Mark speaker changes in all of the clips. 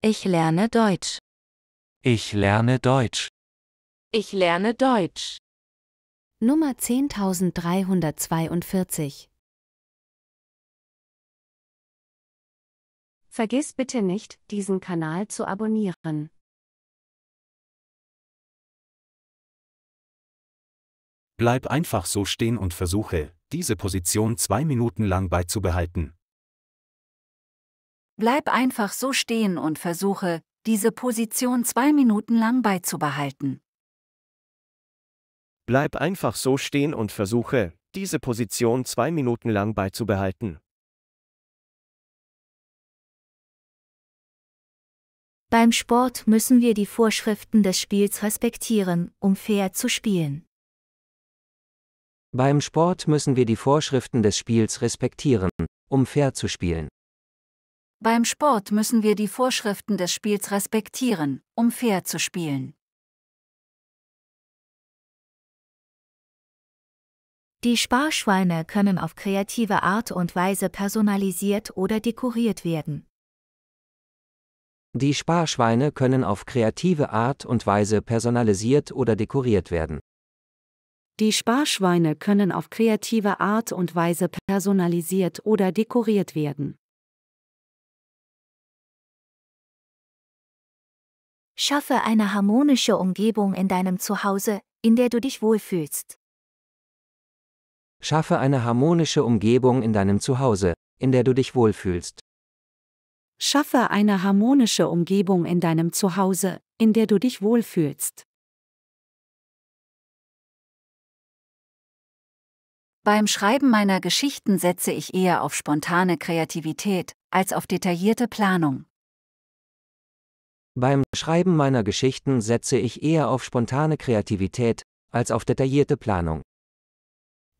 Speaker 1: Ich lerne Deutsch.
Speaker 2: Ich lerne Deutsch.
Speaker 3: Ich lerne Deutsch. Nummer 10342. Vergiss bitte nicht, diesen Kanal zu abonnieren.
Speaker 2: Bleib einfach so stehen und versuche, diese Position zwei Minuten lang beizubehalten.
Speaker 3: Bleib einfach so stehen und versuche, diese Position zwei Minuten lang beizubehalten.
Speaker 2: Bleib einfach so stehen und versuche, diese Position zwei Minuten lang beizubehalten.
Speaker 1: Beim Sport
Speaker 3: müssen wir die Vorschriften des Spiels respektieren, um fair zu spielen.
Speaker 2: Beim Sport müssen wir die Vorschriften des Spiels respektieren, um fair zu spielen.
Speaker 3: Beim Sport müssen wir die Vorschriften des Spiels respektieren,
Speaker 1: um fair zu spielen.
Speaker 3: Die Sparschweine können auf kreative Art und Weise personalisiert oder dekoriert werden.
Speaker 2: Die Sparschweine können auf kreative Art und Weise personalisiert oder dekoriert werden.
Speaker 3: Die Sparschweine können auf kreative Art und Weise personalisiert oder dekoriert werden. Schaffe eine harmonische Umgebung in deinem Zuhause, in der du dich wohlfühlst.
Speaker 2: Schaffe eine harmonische Umgebung in deinem Zuhause, in der du dich wohlfühlst.
Speaker 3: Schaffe eine harmonische Umgebung in deinem Zuhause, in der du dich wohlfühlst. Beim Schreiben meiner Geschichten setze ich eher auf spontane Kreativität als auf detaillierte Planung.
Speaker 2: Beim Schreiben meiner Geschichten setze ich eher auf spontane Kreativität als auf detaillierte Planung.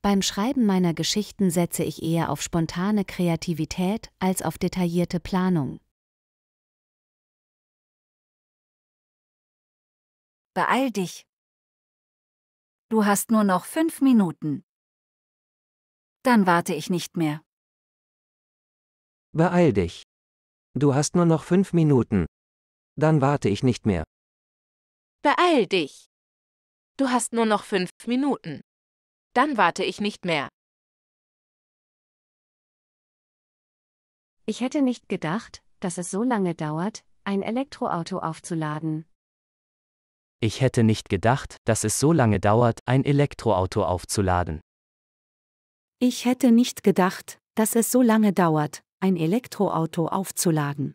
Speaker 3: Beim Schreiben meiner Geschichten setze ich eher auf spontane Kreativität als auf detaillierte Planung.
Speaker 1: Beeil dich. Du hast nur noch fünf Minuten. Dann warte ich nicht mehr.
Speaker 2: Beeil dich. Du hast nur noch fünf Minuten, dann warte ich nicht mehr.
Speaker 1: Beeil dich. Du hast nur noch fünf Minuten. Dann warte ich nicht mehr.
Speaker 3: Ich hätte nicht gedacht, dass es so lange dauert, ein Elektroauto aufzuladen.
Speaker 2: Ich hätte nicht gedacht, dass es so lange dauert, ein Elektroauto aufzuladen.
Speaker 3: Ich hätte nicht gedacht, dass es so lange dauert, ein Elektroauto aufzuladen.